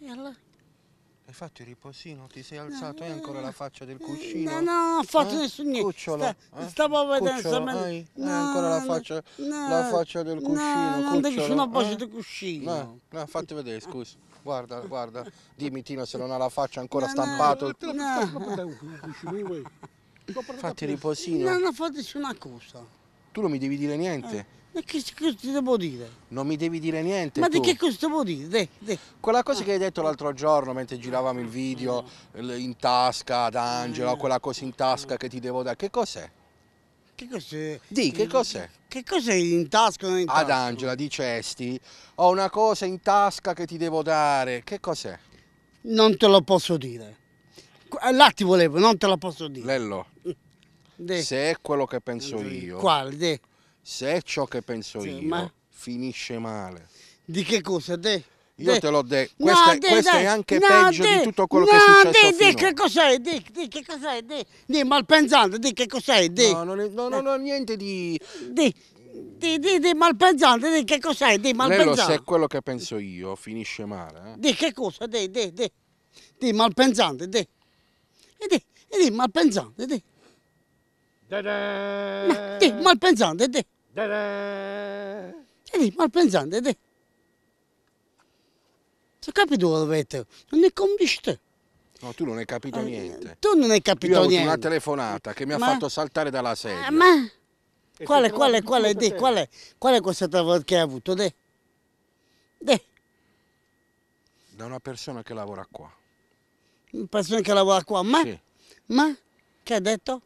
e allora? Hai fatto il riposino, ti sei alzato, hai ancora la faccia del cuscino? No, no, non ho fatto eh? nessun niente. Cucciola, Sta, eh? Stavo vedendo se me... Hai, no, ancora la faccia, no, la faccia del cuscino, no, non c'è una voce eh? del cuscino. No, no, fatti vedere, scusa. Guarda, guarda, dimmi Tino se non ha la faccia ancora no, stampata. No, eh, no. Eh, fatti riposino. Non ho fatto nessuna cosa. Tu non mi devi dire niente. Eh. E che cosa ti devo dire? Non mi devi dire niente. Ma tu. di che cosa devo dire? De, de. Quella cosa ah. che hai detto l'altro giorno mentre giravamo il video no. in tasca ad Angela, no. Ah. quella cosa in tasca no. che ti devo dare, che cos'è? Che cos'è? Di, che cos'è? Che cos'è in tasca o in tasca? Ad Angela dicesti, ho una cosa in tasca che ti devo dare, che cos'è? Non te lo posso dire. Eh, là ti volevo, non te lo posso dire. Lello, de. se è quello che penso io. Quale? De se è ciò che penso sì, io, ma... finisce male. Di che cosa? De... Io te l'ho detto, questa, no, è, de, questa è anche no, peggio di tutto quello no, che è successo de, finora. Di che cos'è? Di, di che cos'è? Di, di malpensante, di che cos'è? Di... No, non è, no, no, no, niente di... Di, di, di, di malpensante, di che cos'è? Di malpensante. Nello, se è quello che penso io, finisce male. Eh? Di che cosa? Di, di, di, di malpensante, di... E di, e di malpensante, di... Da da. Ma, di malpensante, di... Vedi, malpensante te. Ho capito dove te, non è capisci No, tu non hai capito ah, niente. Tu non hai capito niente. Io ho avuto una telefonata che mi ma... ha fatto saltare dalla sedia. Ah, ma... Quale, quale, quale, te, quale, è questa telefonata che hai avuto, te? Te? Da una persona che lavora qua. Una persona che lavora qua, ma... Sì. Ma? Che ha detto?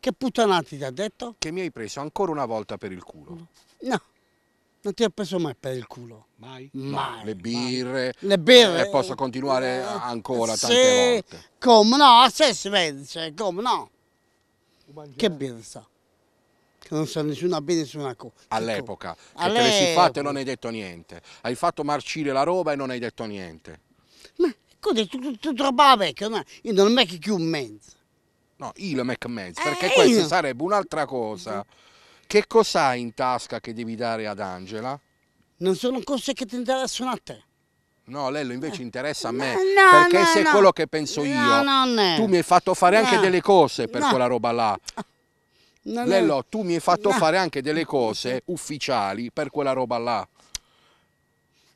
Che puttanati ti ha detto? Che mi hai preso ancora una volta per il culo. No. Non ti ho preso mai per il culo. Mai? Mai. No, le birre. Mai. Le birre. E eh, posso continuare eh, ancora se, tante volte. Come no? A se si vede, come no? Che birra sta? Che non sa nessuna bene nessuna cosa. All'epoca. All te le si fatte e non hai detto niente. Hai fatto marcire la roba e non hai detto niente. Ma cosa? Tu, tu, tu, tu, tu, tu, tu, tu, tu, tu, tu, tu, No, il McMenzie, perché eh, questa sarebbe un'altra cosa. Che cosa hai in tasca che devi dare ad Angela? Non sono cose che ti interessano a te. No, Lello invece eh. interessa a me, no, perché no, se no. quello che penso io, tu mi hai fatto fare anche delle cose per quella roba là. Lello, tu mi hai fatto fare anche delle cose ufficiali per quella roba là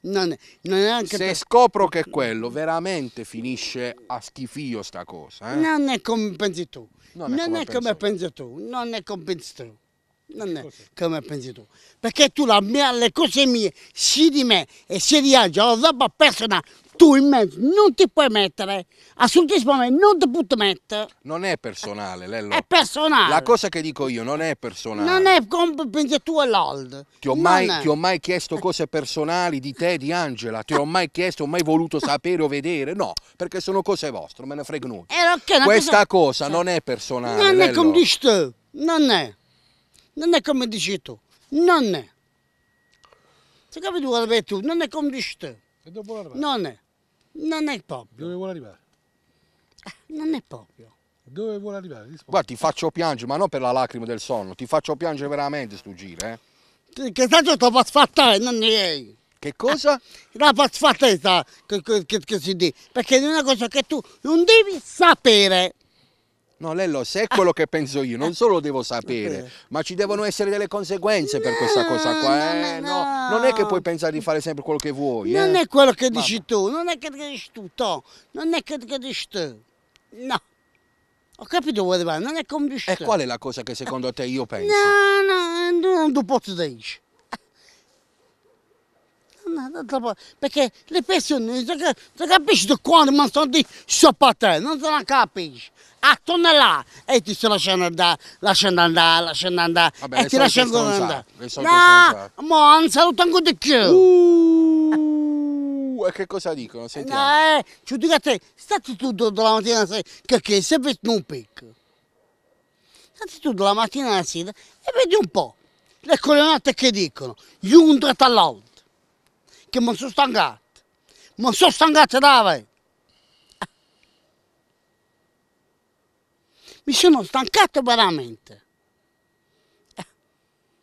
non, non è anche se per... scopro che è quello veramente finisce a schifio sta cosa eh? non è come pensi tu non, non è come, pensi tu non è come pensi tu non è come pensi tu perché tu la mia, le cose mie sia di me e sia di Angelo la roba personale tu in mezzo non ti puoi mettere, Assolutamente non ti puoi mettere. Non è personale, Lello. È personale. La cosa che dico io non è personale. Non è come perché tu e l'old. Ti, ho mai, ti ho mai chiesto cose personali di te, di Angela, ti ho mai chiesto, ho mai voluto sapere o vedere, no, perché sono cose vostre, me ne frego nulla. Eh, Questa cosa... cosa non è personale, Non Lello. è come dici tu, non è. Non è come dici tu, non è. Se capito non è come dici te. Non è. Non è proprio. Dove vuole arrivare? Non è proprio. Dove vuole arrivare? Rispondi. Guarda, ti faccio piangere, ma non per la lacrima del sonno, ti faccio piangere veramente sto giro, eh? Che tanto ti posso fattare, non ne Che cosa? La fa fattare, che, che, che, che si dice, perché è una cosa che tu non devi sapere. No, Lello, se è quello che penso io, non solo lo devo sapere, ma ci devono essere delle conseguenze no, per questa cosa qua. Eh? No, no. Non è che puoi pensare di fare sempre quello che vuoi. Non eh? è quello che dici Vabbè. tu, non è che dici tu, to. non è che dici tu. No. Ho capito dove vai, non è come dici E qual è la cosa che secondo te io penso? No, no, non tu posso dire perché le persone non capiscono quando mi sono di sciopate, non se la capisci. A là e ti sto lasciando andare, lasciando andare, lasciando andare Vabbè, e ti lasciando andare. No, ma non saluto ancora di più. Uh, e che cosa dicono? Sentiamo. No, eh, ci dico a te, stati tu tutta la mattina che, che se vedi un picco. Stati tu dalla mattina alla sera e vedi un po' le colonnate che dicono, gli un tra l'altro che mi sono stancato. Mi sono stancato da voi. Mi sono stancato veramente.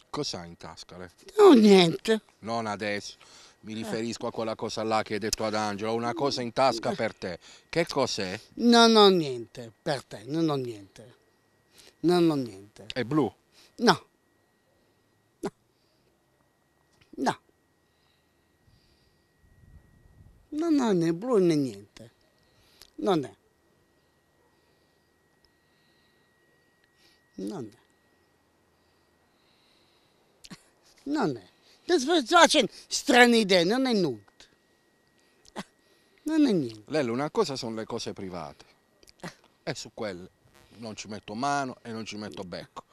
Cos'hai in tasca lei? Non niente. Non adesso. Mi riferisco a quella cosa là che hai detto ad Angelo, una cosa in tasca per te. Che cos'è? Non ho niente per te, non ho niente. Non ho niente. È blu? No. No. No. Non no, né blu né niente. Non è. Non è. Non è. Ti faccio strane idee, non è nulla. Non è niente. Lello, una cosa sono le cose private. E su quelle non ci metto mano e non ci metto becco.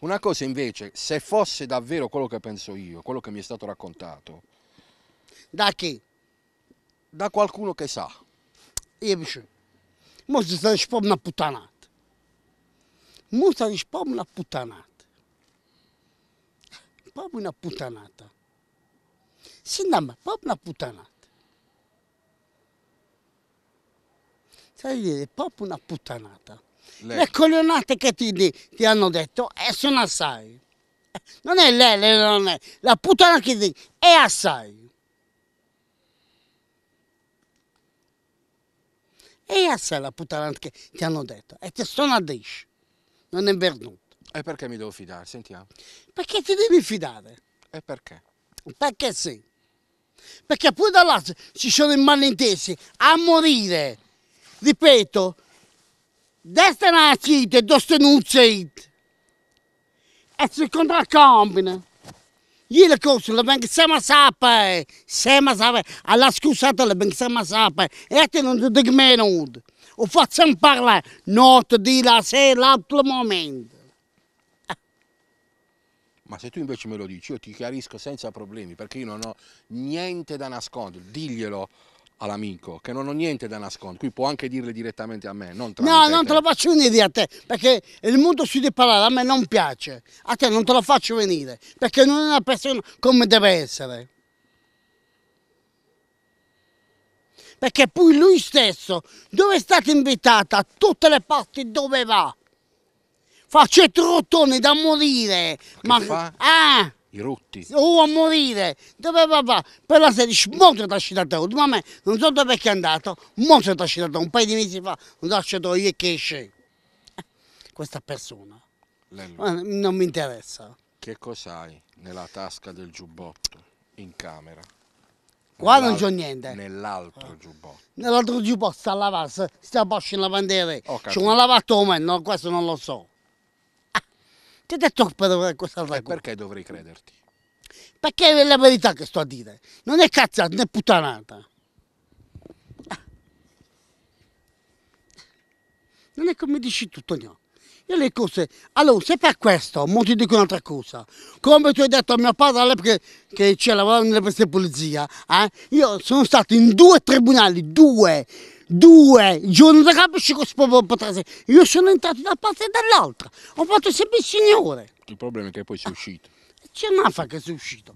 Una cosa invece, se fosse davvero quello che penso io, quello che mi è stato raccontato. Da chi? da qualcuno che sa. Io dice, si Je više. Možda da ješ pomna una puttanata. ješ una puttanata. Pomna putanata. Si proprio una puttanata. Sai dire, proprio una puttanata. Lei. Le coglionate che ti, ti, hanno detto eh, sono assai. Non è lei, lei non è. La puttana che ti dice è assai. cazzo è la puttana che ti hanno detto? E ti sono a Dish, non è venuto. E perché mi devo fidare? Sentiamo. Perché ti devi fidare. E perché? Perché sì. Perché poi dall'altro ci sono i malintesi a morire. Ripeto, destra nazit e dostenuzit. E secondo la combina. Gliela corso, le banche siamo sapere, siamo sapere, alla scusate le banche siamo sapere, e te non ti dico meno, o facciamo parlare notte, di la sera, l'altro momento. Ah. Ma se tu invece me lo dici, io ti chiarisco senza problemi, perché io non ho niente da nascondere, diglielo all'amico che non ho niente da nascondere, qui può anche dirle direttamente a me, non No, non te, lo faccio venire a te, perché il modo su di parlare a me non piace, a te non te lo faccio venire, perché non è una persona come deve essere. Perché poi lui stesso, dove è stata invitata, a tutte le parti dove va, fa cetrottoni da morire. Che ma fa? Ah! I rotti? Oh, a morire! Dove papà? Per la sera molto mo ti lasci da te, mamma, non so dove è andato, molto ti lasci un paio di mesi fa, non lascio da io che esce. Questa persona. Lello. Eh, non mi interessa. Che cos'hai nella tasca del giubbotto, in camera? Qua non c'ho niente. Nell'altro giubbotto. Nell'altro giubbotto sta a lavarsi, sta a in lavanderia. C'è una lavatoia, questo non lo so. Ti ho detto questa quest'altra E Perché dovrei crederti? Perché è la verità che sto a dire. Non è cazzata né puttanata. Ah. Non è come dici tu, Tonio. Io le cose... Allora, se per questo, mo ti dico un'altra cosa. Come tu hai detto a mio padre all'epoca che, che lavorava nella polizia, eh, io sono stato in due tribunali, due, due giorni da capisci cosa potrà Io sono entrato da una parte e dall'altra, ho fatto sempre il Signore. Il problema è che poi sei uscito. Ah, c'è una fa che sei uscito.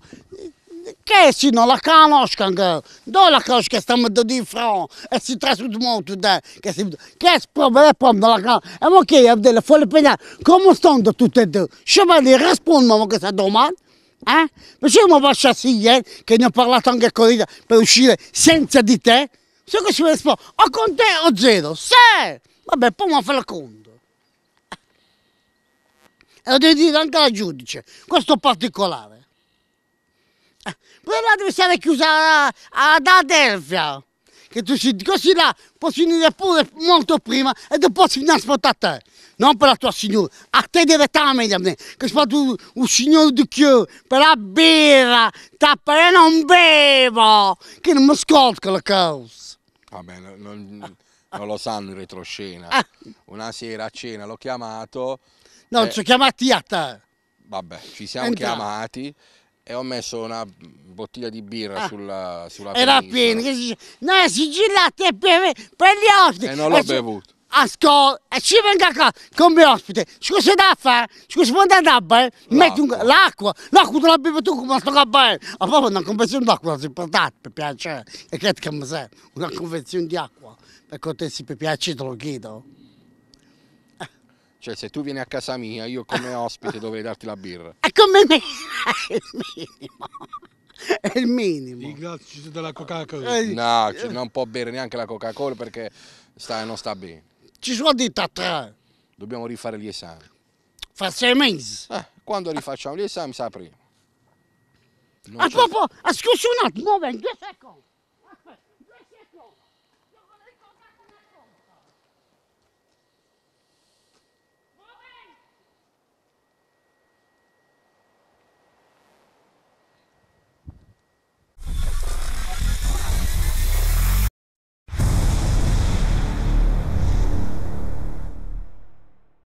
Che si no, la conosca, dove la che stiamo di fronte e si trasforma tutto, che si... Che è problema, è la conosca. E mo che, le fuori penale, come stanno tutte e due? Scegliere, rispondimi a questa domanda. Eh? Perché mi faccio ieri che ne ho parlato anche con te per uscire senza di te? Se che ci vuole sport, o con te o zero. Se! Vabbè, poi mi fa la conto. E lo devi dire anche al giudice, questo particolare. Eh, però la devi stare chiusa ad Adelphia che tu si così là, posso finire pure molto prima e dopo si nascosta a te, non per la tua signora, a te deve stare meglio a me, che se tu un signore di chiù, per la birra, tappare non bevo, che non mi ascolto le cose. Vabbè, non, non, non lo sanno in retroscena, ah. una sera a cena l'ho chiamato. No, eh, ci chiamati a te. Vabbè, ci siamo Entra. chiamati e ho messo una bottiglia di birra ah, sulla, sulla Era piena, che si dice, no, sigillate per, per gli ospiti. E non l'ho bevuto. Ascolta, e ci venga qua come ospite, scusa da fare, scusa vuoi andare a bere, metti l'acqua, l'acqua te la bevi tu come sto a bere, ma proprio una convenzione d'acqua si portate per piacere, e credo che mi serve, una convenzione di acqua, per cortesia, per piacere te lo chiedo. Cioè, se tu vieni a casa mia, io come ospite dovrei darti la birra. È come me, è il minimo. È il minimo. Ringraziati della Coca-Cola. Eh, no, non può bere neanche la Coca-Cola perché sta, non sta bene. Ci sono di tre. Dobbiamo rifare gli esami. Fa sei mesi. Eh, quando rifacciamo gli esami sapremo. Non ah, proprio, ascolta un attimo, due secondi.